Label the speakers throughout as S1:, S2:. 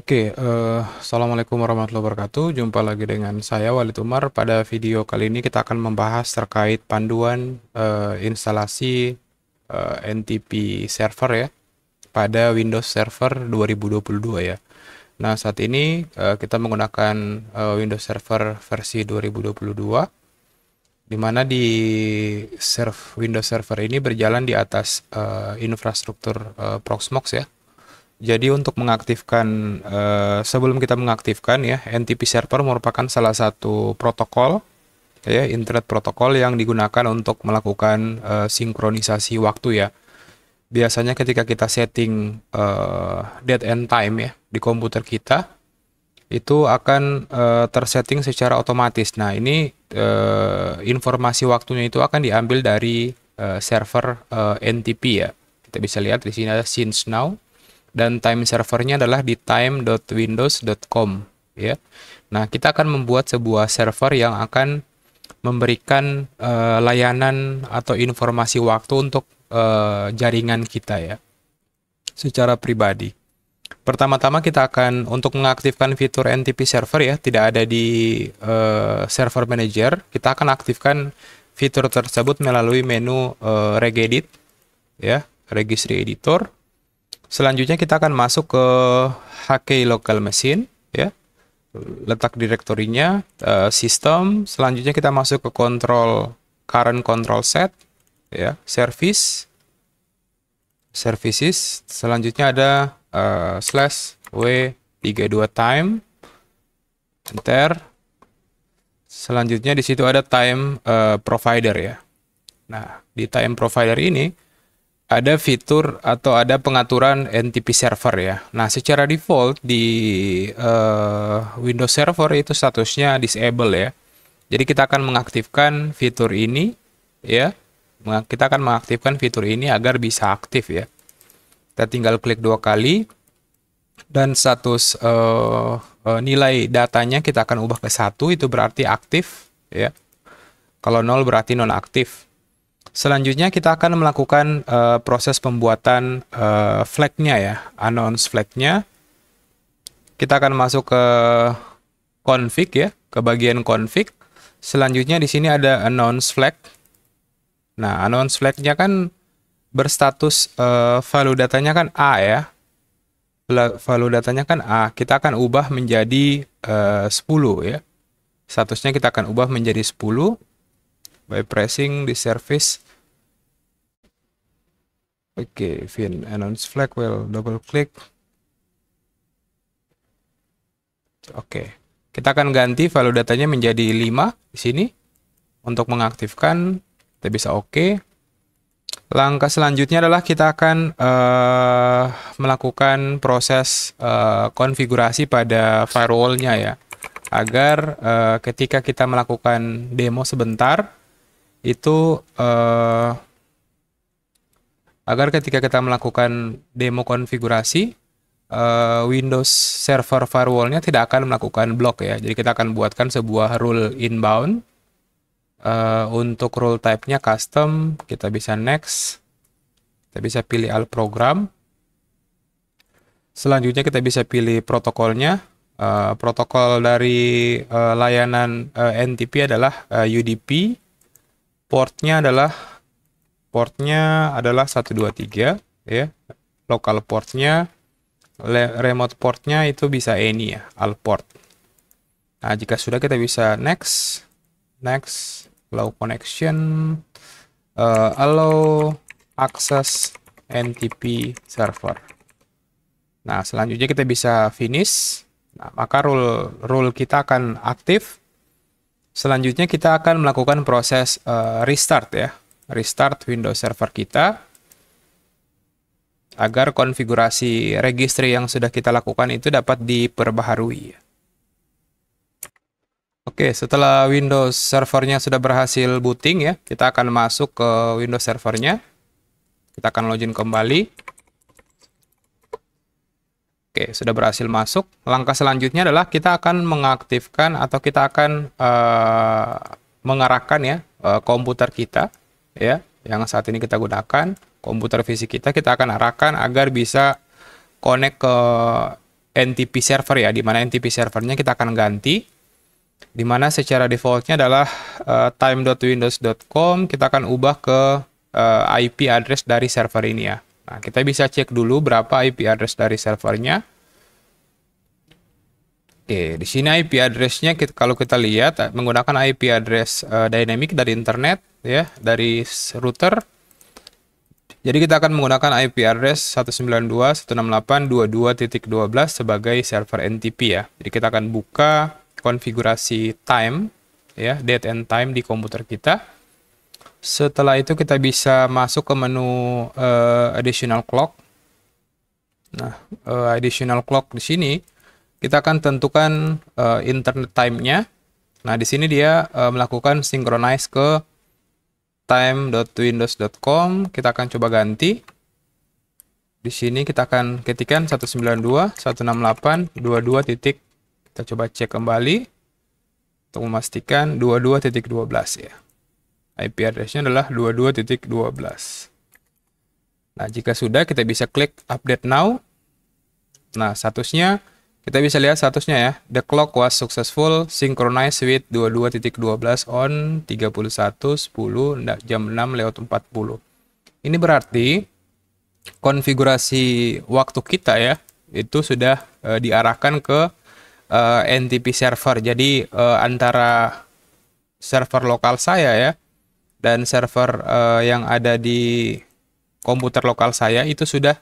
S1: Oke, okay, uh, eh, Assalamualaikum warahmatullahi wabarakatuh. Jumpa lagi dengan saya Walid Umar. Pada video kali ini kita akan membahas terkait panduan uh, instalasi uh, eh, NTP server ya pada Windows Server 2022 ya. Nah, saat ini uh, kita menggunakan uh, Windows Server versi 2022 dimana di serve Windows Server ini berjalan di atas uh, infrastruktur uh, Proxmox ya jadi untuk mengaktifkan eh, sebelum kita mengaktifkan ya NTP server merupakan salah satu protokol ya internet protokol yang digunakan untuk melakukan eh, sinkronisasi waktu ya. Biasanya ketika kita setting eh, date and time ya di komputer kita itu akan eh, tersetting secara otomatis. Nah, ini eh, informasi waktunya itu akan diambil dari eh, server eh, NTP ya. Kita bisa lihat di sini ada since now dan time servernya adalah di time.windows.com ya. Nah, kita akan membuat sebuah server yang akan memberikan uh, layanan atau informasi waktu untuk uh, jaringan kita ya secara pribadi. Pertama-tama kita akan untuk mengaktifkan fitur NTP server ya, tidak ada di uh, server manager, kita akan aktifkan fitur tersebut melalui menu uh, regedit ya, registry editor. Selanjutnya kita akan masuk ke HK local machine ya. Letak direktorinya uh, sistem, selanjutnya kita masuk ke control current control set ya, service services, selanjutnya ada uh, slash W32 time enter. Selanjutnya di situ ada time uh, provider ya. Nah, di time provider ini ada fitur atau ada pengaturan NTP server ya. Nah, secara default di uh, Windows Server itu statusnya disable ya. Jadi kita akan mengaktifkan fitur ini ya. Kita akan mengaktifkan fitur ini agar bisa aktif ya. Kita tinggal klik dua kali dan status uh, uh, nilai datanya kita akan ubah ke satu itu berarti aktif ya. Kalau nol berarti nonaktif. aktif Selanjutnya kita akan melakukan uh, proses pembuatan uh, flagnya ya, announce flagnya. Kita akan masuk ke config ya, ke bagian config. Selanjutnya di sini ada announce flag. Nah, announce flagnya kan berstatus uh, eh, value datanya kan A ya. Value datanya kan A. Kita akan ubah menjadi uh, 10 ya. Statusnya kita akan ubah menjadi 10 by pressing the service okay, fin, announce flag will double click. Oke, okay. kita akan ganti value datanya menjadi 5 di sini. Untuk mengaktifkan, kita bisa oke. Okay. Langkah selanjutnya adalah kita akan uh, melakukan proses uh, konfigurasi pada firewallnya ya, agar uh, ketika kita melakukan demo sebentar, itu uh, agar ketika kita melakukan demo konfigurasi uh, Windows Server firewallnya tidak akan melakukan block ya. Jadi kita akan buatkan sebuah rule inbound uh, untuk rule type-nya custom. Kita bisa next, kita bisa pilih all program. Selanjutnya kita bisa pilih protokolnya. Uh, protokol dari uh, layanan uh, NTP adalah uh, UDP portnya adalah portnya adalah 123 ya Lokal portnya remote portnya itu bisa ini ya all port nah jika sudah kita bisa next next low connection uh, allow access NTP server nah selanjutnya kita bisa finish nah maka rule rule kita akan aktif Selanjutnya kita akan melakukan proses uh, restart ya. Restart Windows Server kita agar konfigurasi registry yang sudah kita lakukan itu dapat diperbaharui. Oke, setelah Windows servernya sudah berhasil booting ya, kita akan masuk ke Windows servernya. Kita akan login kembali. Oke, sudah berhasil masuk. Langkah selanjutnya adalah kita akan mengaktifkan atau kita akan uh, mengarahkan ya uh, komputer kita ya yang saat ini kita gunakan komputer fisik kita kita akan arahkan agar bisa connect ke NTP server ya di mana NTP servernya kita akan ganti di mana secara defaultnya adalah uh, eh, time.windows.com kita akan ubah ke uh, IP address dari server ini ya Nah, kita bisa cek dulu berapa IP address dari servernya. Oke, di sini IP addressnya kita, kalau kita lihat eh, menggunakan IP address uh, dynamic dari internet ya, dari router. Jadi kita akan menggunakan IP address 192.168.22.12 sebagai server NTP ya. Jadi kita akan buka konfigurasi time ya, date and time di komputer kita. Setelah itu kita bisa masuk ke menu uh, additional clock. Nah, uh, additional clock di sini kita akan tentukan uh, internet time-nya. Nah, di sini dia uh, melakukan synchronize ke time.windows.com. Kita akan coba ganti. Di sini kita akan ketikkan 192.168.22. titik. Kita coba cek kembali untuk memastikan 22.12 ya. IP address-nya adalah 22.12. Nah, jika sudah kita bisa klik update now. Nah, statusnya kita bisa lihat statusnya ya. The clock was successful synchronized with 22.12 on 31.10 jam 6 lewat 40. Ini berarti konfigurasi waktu kita ya itu sudah e, diarahkan ke e, eh, NTP server. Jadi e, antara server lokal saya ya dan server uh, yang ada di komputer lokal saya itu sudah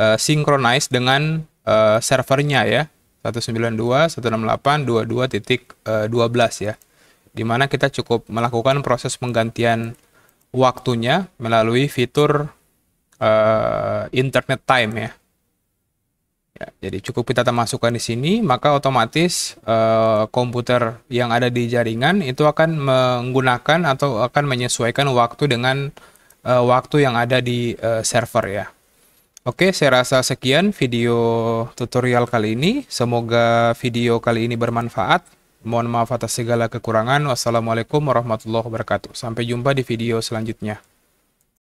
S1: uh, eh, synchronize dengan uh, servernya ya 192.168.22.12 ya dimana kita cukup melakukan proses penggantian waktunya melalui fitur uh, internet time ya Ya, jadi cukup kita masukkan di sini, maka otomatis uh, komputer yang ada di jaringan itu akan menggunakan atau akan menyesuaikan waktu dengan uh, waktu yang ada di uh, server ya. Oke, saya rasa sekian video tutorial kali ini. Semoga video kali ini bermanfaat. Mohon maaf atas segala kekurangan. Wassalamualaikum warahmatullahi wabarakatuh. Sampai jumpa di video selanjutnya.